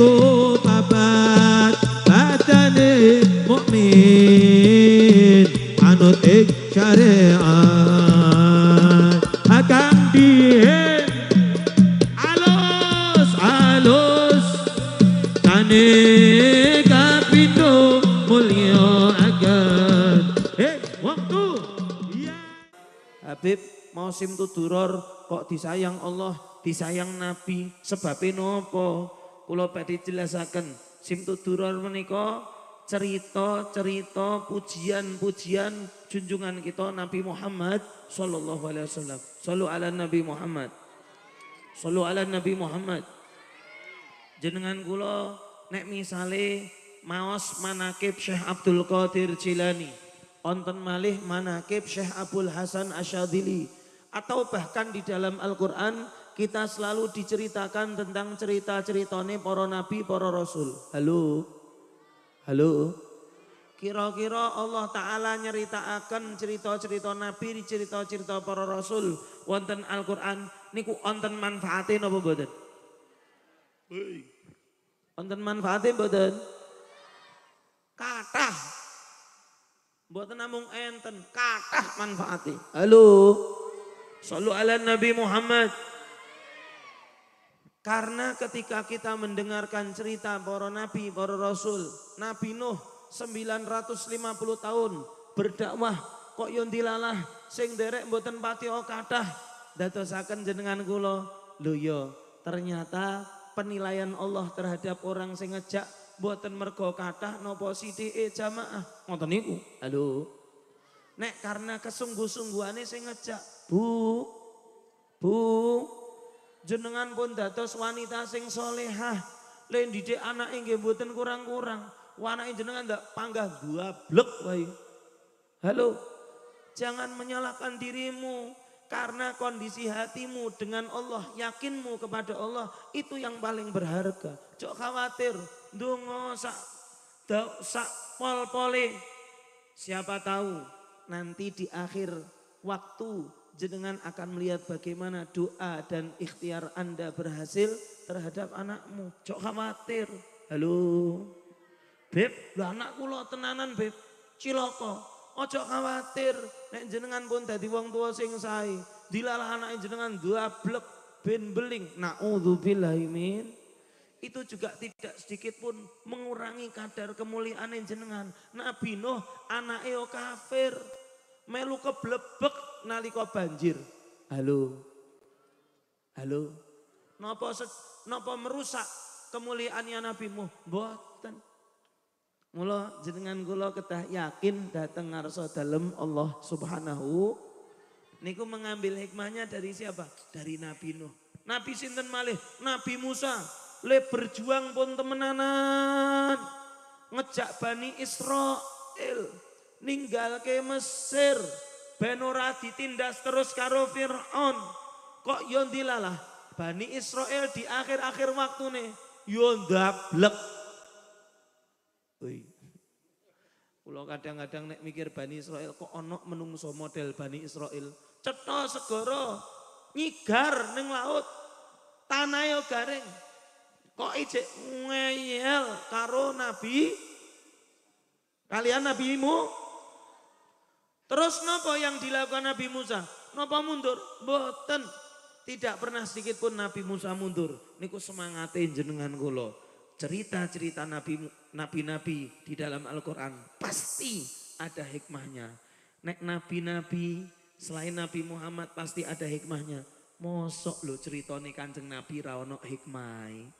iku papat badane mukmin anut ing syariat akan dien alus alus kane kapindo mulya agan eh waktu iya Habib mausim tuduror kok disayang Allah disayang Nabi sebabe nopo Kula badhe jelasaken duror menika cerita-cerita pujian-pujian junjungan kita Nabi Muhammad sallallahu alaihi wasallam. Sallu ala Nabi Muhammad. Sallu ala Nabi Muhammad. Jenengan kula nek misale maos manakib Syekh Abdul Qadir Jilani, onten malih manakib Syekh Abdul Hasan Asyadili atau bahkan di dalam Al-Qur'an kita selalu diceritakan tentang cerita ceritanya para nabi, para rasul. Halo. Halo. Kira-kira Allah taala nyeritakan cerita-cerita nabi, cerita-cerita para rasul wonten Al-Qur'an niku wonten manfaatin napa Onten manfaatin, Wonten manfaatin buatan? Kathah. namung enten, Kata manfaatin. Halo. Sallu ala Nabi Muhammad. Karena ketika kita mendengarkan cerita para nabi, para rasul, Nabi Nuh 950 tahun berdakwah kok yon dilalah sing derek mboten pati okadah dadosaken jenengan kula lho yo ternyata penilaian Allah terhadap orang sing ngejak mboten mergo kathah napa sithike jamaah ngoten niku halo nek karena kesungguh-sungguhane sing ngejak Bu Bu jenengan pun dados wanita sing solehah lain didik anak yang mboten kurang-kurang wanai jenengan ndak panggah gua blek wai. halo jangan menyalahkan dirimu karena kondisi hatimu dengan Allah, yakinmu kepada Allah itu yang paling berharga. Cok khawatir, dungo sak sak pol poli Siapa tahu nanti di akhir waktu jenengan akan melihat bagaimana doa dan ikhtiar Anda berhasil terhadap anakmu. Cok khawatir. Halo. Beb, anakku lo tenanan, Beb. Ciloko. Ojo khawatir, nek jenengan pun tadi wong tua sing say. Dilalah anak jenengan dua blek bin beling. Nauzubillahi min itu juga tidak sedikit pun mengurangi kadar kemuliaan jenengan. Nabi Nuh anaknya kafir, melu keblebek nalika banjir. Halo. Halo. Napa napa merusak kemuliaan ya Nabi mu, Mboten. Mula jenengan kula ketah yakin datang ngarsa dalam Allah Subhanahu niku mengambil hikmahnya dari siapa? Dari Nabi Nuh. Nabi sinten malih? Nabi Musa. Le berjuang pun temenanan. Ngejak Bani Israel ninggal ke Mesir ben ora ditindas terus karo Fir'aun kok yo dilalah Bani Israel di akhir-akhir waktu nih yo ndablek Kulo kadang-kadang nek mikir Bani Israel kok onok menungso model Bani Israel cetha segoro nyigar neng laut tanah yo garing kok ijek ngeyel karo nabi kalian nabimu Terus nopo yang dilakukan Nabi Musa? Nopo mundur? Boten. Tidak pernah sedikit pun Nabi Musa mundur. Niku semangatin jenengan kulo. Cerita-cerita Nabi Nabi-Nabi di dalam Al-Quran pasti ada hikmahnya. Nek Nabi-Nabi selain Nabi Muhammad pasti ada hikmahnya. Mosok lo cerita nih kanjeng Nabi rawono hikmah.